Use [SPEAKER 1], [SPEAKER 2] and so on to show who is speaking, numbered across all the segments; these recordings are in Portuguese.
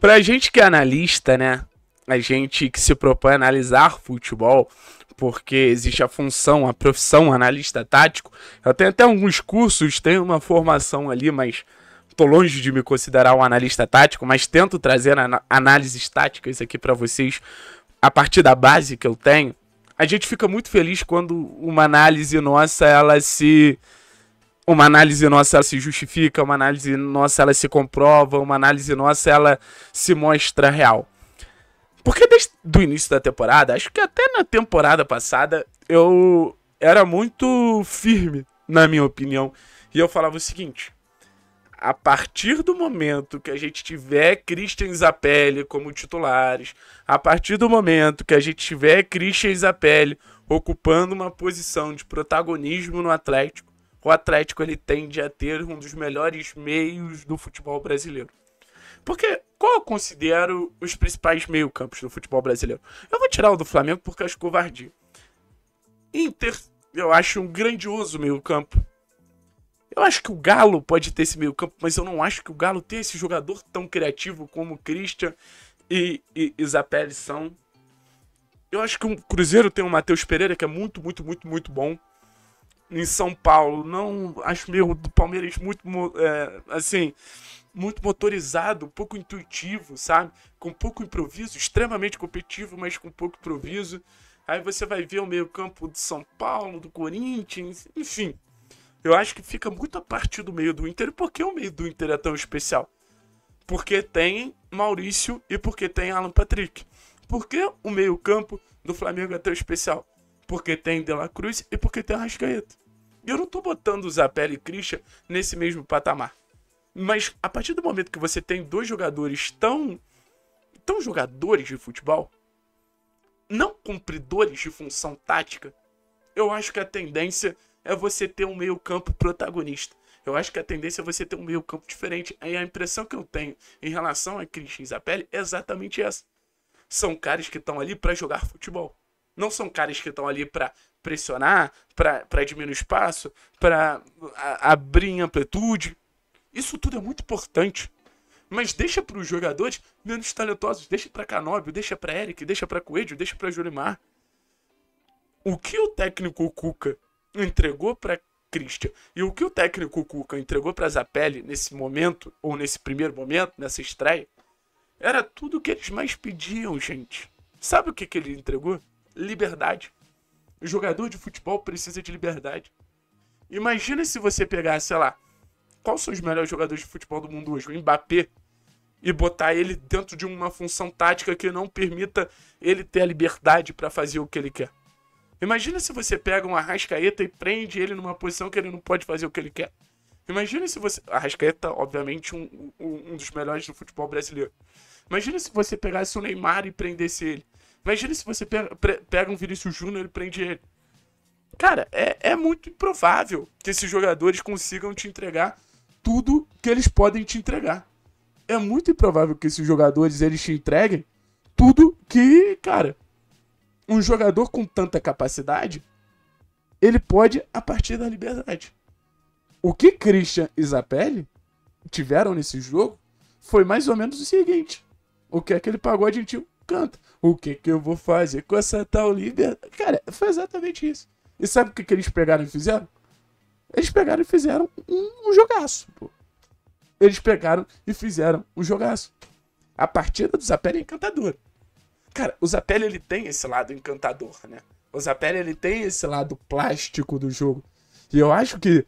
[SPEAKER 1] Pra gente que é analista, né? A gente que se propõe a analisar futebol, porque existe a função, a profissão analista tático. Eu tenho até alguns cursos, tenho uma formação ali, mas tô longe de me considerar um analista tático, mas tento trazer análises táticas aqui para vocês a partir da base que eu tenho. A gente fica muito feliz quando uma análise nossa ela se uma análise nossa ela se justifica, uma análise nossa ela se comprova, uma análise nossa ela se mostra real. Porque desde do início da temporada, acho que até na temporada passada, eu era muito firme, na minha opinião. E eu falava o seguinte: a partir do momento que a gente tiver Christian Isapelli como titulares, a partir do momento que a gente tiver Christian Isapelli ocupando uma posição de protagonismo no Atlético, o Atlético ele tende a ter um dos melhores meios do futebol brasileiro. Porque qual eu considero os principais meio-campos do futebol brasileiro? Eu vou tirar o do Flamengo porque acho covardia. Inter, eu acho um grandioso meio-campo. Eu acho que o Galo pode ter esse meio-campo, mas eu não acho que o Galo tenha esse jogador tão criativo como Christian e, e, e Zapelli são. Eu acho que o Cruzeiro tem o Matheus Pereira, que é muito, muito, muito, muito bom em São Paulo. Não acho meio do Palmeiras muito é, assim muito motorizado, pouco intuitivo, sabe? Com pouco improviso, extremamente competitivo, mas com pouco improviso. Aí você vai ver o meio-campo do São Paulo, do Corinthians, enfim. Eu acho que fica muito a partir do meio do Inter. E por que o meio do Inter é tão especial? Porque tem Maurício e porque tem Alan Patrick. Por que o meio-campo do Flamengo é tão especial? porque tem De La Cruz e porque tem Arrascaeta. E eu não tô botando Zapelli e Christian nesse mesmo patamar. Mas a partir do momento que você tem dois jogadores tão. tão jogadores de futebol, não cumpridores de função tática, eu acho que a tendência é você ter um meio-campo protagonista. Eu acho que a tendência é você ter um meio-campo diferente. E a impressão que eu tenho em relação a Christian Zapelli é exatamente essa. São caras que estão ali para jogar futebol. Não são caras que estão ali para pressionar, para diminuir espaço, para abrir amplitude. Isso tudo é muito importante. Mas deixa para os jogadores menos talentosos. Deixa para Canóbio, deixa para Eric, deixa para Coelho, deixa para Jolimar. O que o técnico Cuca entregou para Christian e o que o técnico Cuca entregou para Zapelli nesse momento, ou nesse primeiro momento, nessa estreia, era tudo o que eles mais pediam, gente. Sabe o que, que ele entregou? liberdade. O jogador de futebol precisa de liberdade. Imagina se você pegar, sei lá, quais são os melhores jogadores de futebol do mundo hoje? O Mbappé. E botar ele dentro de uma função tática que não permita ele ter a liberdade para fazer o que ele quer. Imagina se você pega um Arrascaeta e prende ele numa posição que ele não pode fazer o que ele quer. Imagina se você. Arrascaeta, obviamente, um, um, um dos melhores do futebol brasileiro. Imagina se você pegasse o Neymar e prendesse ele. Imagina se você pega, pega um Vinícius Júnior e prende ele. Cara, é, é muito improvável que esses jogadores consigam te entregar tudo que eles podem te entregar. É muito improvável que esses jogadores eles te entreguem tudo que, cara, um jogador com tanta capacidade, ele pode a partir da liberdade. O que Christian e Zapelli tiveram nesse jogo foi mais ou menos o seguinte. O que é pagou a gentil? canta. O que que eu vou fazer com essa tal liberdade? Cara, foi exatamente isso. E sabe o que, que eles pegaram e fizeram? Eles pegaram e fizeram um, um jogaço, pô. Eles pegaram e fizeram um jogaço. A partida do Zapelli é encantadora. Cara, o Zapelli ele tem esse lado encantador, né? O Zapelli ele tem esse lado plástico do jogo. E eu acho que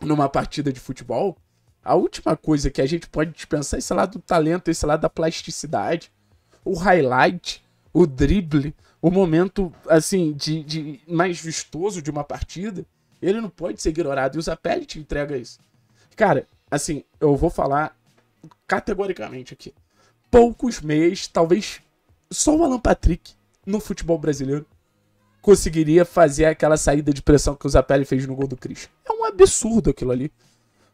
[SPEAKER 1] numa partida de futebol, a última coisa que a gente pode dispensar é esse lado do talento, esse lado da plasticidade, o highlight, o drible, o momento assim de, de mais vistoso de uma partida, ele não pode ser ignorado. E o Zapelli te entrega isso. Cara, assim, eu vou falar categoricamente aqui. Poucos meses, talvez só o Alan Patrick no futebol brasileiro conseguiria fazer aquela saída de pressão que o Zapelli fez no gol do Cris. É um absurdo aquilo ali.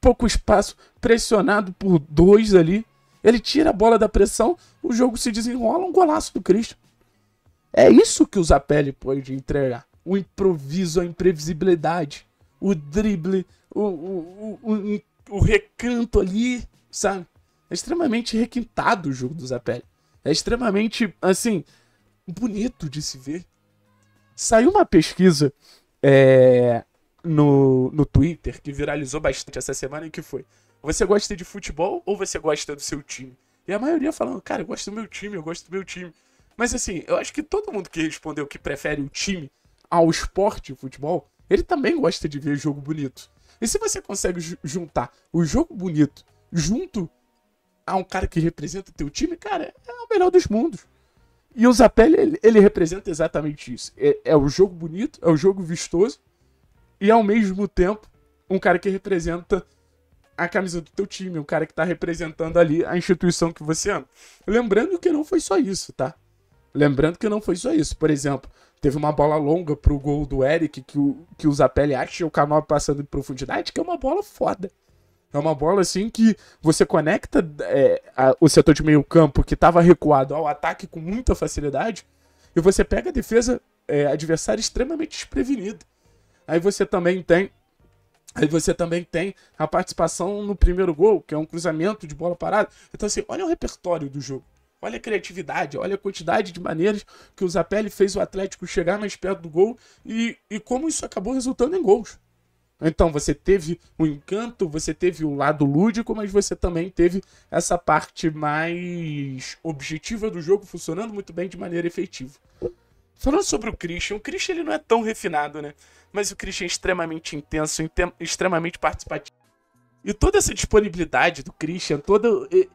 [SPEAKER 1] Pouco espaço, pressionado por dois ali. Ele tira a bola da pressão, o jogo se desenrola, um golaço do Christian. É isso que o Zapelli pode entregar. O improviso, a imprevisibilidade, o drible, o, o, o, o recanto ali, sabe? É extremamente requintado o jogo do Zapelli. É extremamente, assim, bonito de se ver. Saiu uma pesquisa é, no, no Twitter que viralizou bastante essa semana e que foi você gosta de futebol ou você gosta do seu time? E a maioria falando, cara, eu gosto do meu time, eu gosto do meu time. Mas assim, eu acho que todo mundo que respondeu que prefere o time ao esporte, futebol, ele também gosta de ver jogo bonito. E se você consegue juntar o jogo bonito junto a um cara que representa o teu time, cara, é o melhor dos mundos. E o Zapelli, ele, ele representa exatamente isso. É, é o jogo bonito, é o jogo vistoso, e ao mesmo tempo, um cara que representa a camisa do teu time, o cara que tá representando ali a instituição que você ama. Lembrando que não foi só isso, tá? Lembrando que não foi só isso. Por exemplo, teve uma bola longa pro gol do Eric que o, que o Zapelli acha o canal passando em profundidade, que é uma bola foda. É uma bola assim que você conecta é, a, o setor de meio campo que estava recuado ao ataque com muita facilidade e você pega a defesa é, adversária extremamente desprevenida. Aí você também tem Aí você também tem a participação no primeiro gol, que é um cruzamento de bola parada. Então, assim, olha o repertório do jogo. Olha a criatividade, olha a quantidade de maneiras que o Zapelli fez o Atlético chegar mais perto do gol e, e como isso acabou resultando em gols. Então você teve o encanto, você teve o lado lúdico, mas você também teve essa parte mais objetiva do jogo funcionando muito bem de maneira efetiva. Falando sobre o Christian, o Christian ele não é tão refinado, né? Mas o Christian é extremamente intenso, extremamente participativo. E toda essa disponibilidade do Christian, toda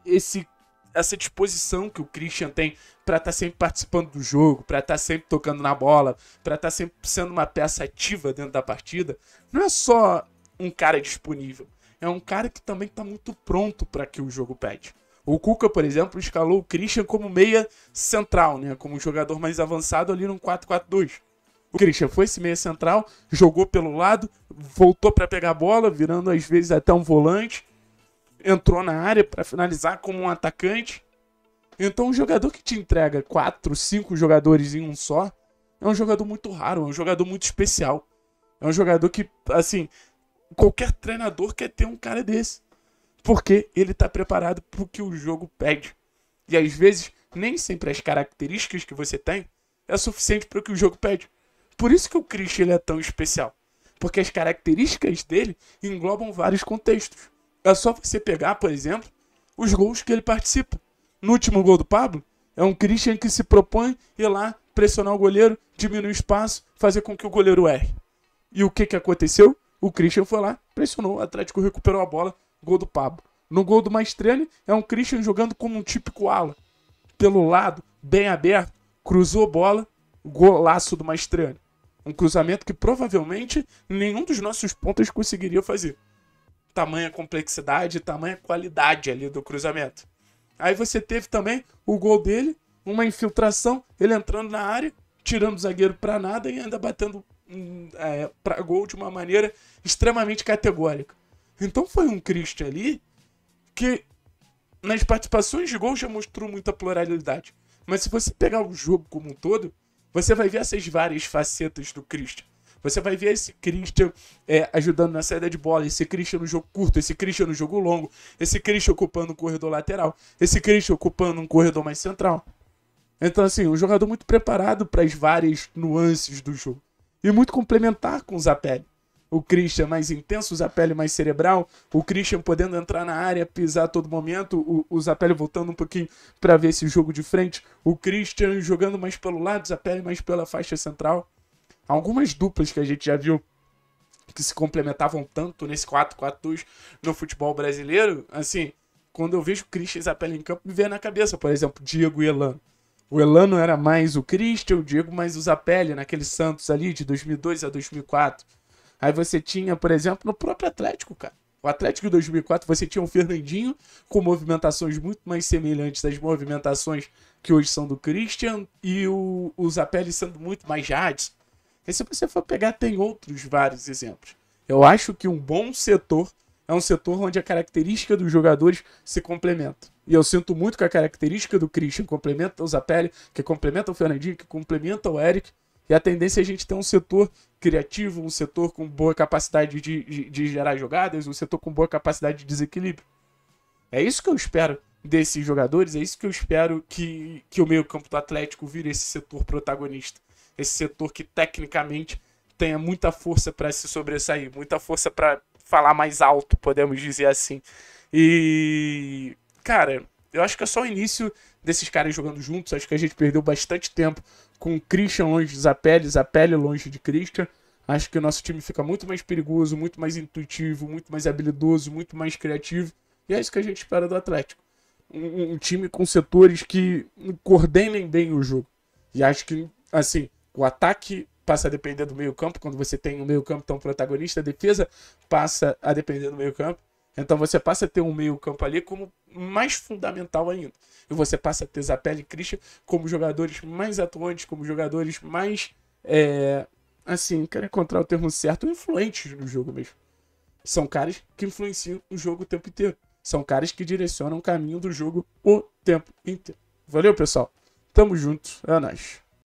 [SPEAKER 1] esse, essa disposição que o Christian tem para estar tá sempre participando do jogo, para estar tá sempre tocando na bola, para estar tá sempre sendo uma peça ativa dentro da partida, não é só um cara disponível, é um cara que também está muito pronto para que o jogo pede. O Cuca, por exemplo, escalou o Christian como meia central, né? Como um jogador mais avançado ali no 4-4-2. O Christian foi esse meia central, jogou pelo lado, voltou para pegar a bola, virando às vezes até um volante, entrou na área para finalizar como um atacante. Então, um jogador que te entrega quatro, cinco jogadores em um só é um jogador muito raro, é um jogador muito especial. É um jogador que, assim, qualquer treinador quer ter um cara desse porque ele está preparado para o que o jogo pede. E às vezes, nem sempre as características que você tem é suficiente para o que o jogo pede. Por isso que o Christian ele é tão especial. Porque as características dele englobam vários contextos. É só você pegar, por exemplo, os gols que ele participa. No último gol do Pablo, é um Christian que se propõe ir lá pressionar o goleiro, diminuir o espaço, fazer com que o goleiro erre. E o que, que aconteceu? O Christian foi lá, pressionou, o Atlético recuperou a bola, gol do Pablo. No gol do Maestrani, é um Christian jogando como um típico ala. Pelo lado, bem aberto, cruzou bola, golaço do Maestrani. Um cruzamento que provavelmente nenhum dos nossos pontas conseguiria fazer. Tamanha complexidade, tamanha qualidade ali do cruzamento. Aí você teve também o gol dele, uma infiltração, ele entrando na área, tirando o zagueiro para nada e ainda batendo hum, é, para gol de uma maneira extremamente categórica. Então foi um Christian ali que nas participações de gol já mostrou muita pluralidade. Mas se você pegar o jogo como um todo, você vai ver essas várias facetas do Christian. Você vai ver esse Christian é, ajudando na saída de bola, esse Christian no jogo curto, esse Christian no jogo longo, esse Christian ocupando um corredor lateral, esse Christian ocupando um corredor mais central. Então, assim, um jogador muito preparado para as várias nuances do jogo. E muito complementar com o Zapelli o Christian mais intenso, o Zapelli mais cerebral, o Christian podendo entrar na área, pisar a todo momento, o, o Zapelli voltando um pouquinho para ver esse jogo de frente, o Christian jogando mais pelo lado, o Zapelli mais pela faixa central. Algumas duplas que a gente já viu que se complementavam tanto nesse 4-4-2 no futebol brasileiro, assim, quando eu vejo o Christian e Zapelli em campo, me vem na cabeça, por exemplo, Diego e Elano. O Elano era mais o Christian, o Diego mais o Zapelli, naquele Santos ali de 2002 a 2004 Aí você tinha, por exemplo, no próprio Atlético, cara. O Atlético de 2004, você tinha o Fernandinho com movimentações muito mais semelhantes às movimentações que hoje são do Christian e o, o Zapelli sendo muito mais Jadson. E se você for pegar, tem outros vários exemplos. Eu acho que um bom setor é um setor onde a característica dos jogadores se complementa. E eu sinto muito que a característica do Christian complementa o Zapelli, que complementa o Fernandinho, que complementa o Eric, e a tendência é a gente ter um setor criativo, um setor com boa capacidade de, de, de gerar jogadas, um setor com boa capacidade de desequilíbrio. É isso que eu espero desses jogadores, é isso que eu espero que, que o meio-campo do Atlético vire esse setor protagonista. Esse setor que tecnicamente tenha muita força para se sobressair, muita força para falar mais alto, podemos dizer assim. E, cara, eu acho que é só o início desses caras jogando juntos. Acho que a gente perdeu bastante tempo com Christian longe de Zapelli, Zapelli longe de Christian. Acho que o nosso time fica muito mais perigoso, muito mais intuitivo, muito mais habilidoso, muito mais criativo. E é isso que a gente espera do Atlético. Um, um time com setores que coordenem bem o jogo. E acho que, assim, o ataque passa a depender do meio-campo. Quando você tem um meio-campo tão protagonista, a defesa passa a depender do meio-campo. Então você passa a ter um meio-campo ali como mais fundamental ainda. E você passa a ter Zapelli e Christian como jogadores mais atuantes, como jogadores mais. É, assim, quero encontrar o termo certo, influentes no jogo mesmo. São caras que influenciam o jogo o tempo inteiro. São caras que direcionam o caminho do jogo o tempo inteiro. Valeu, pessoal. Tamo junto. É nóis.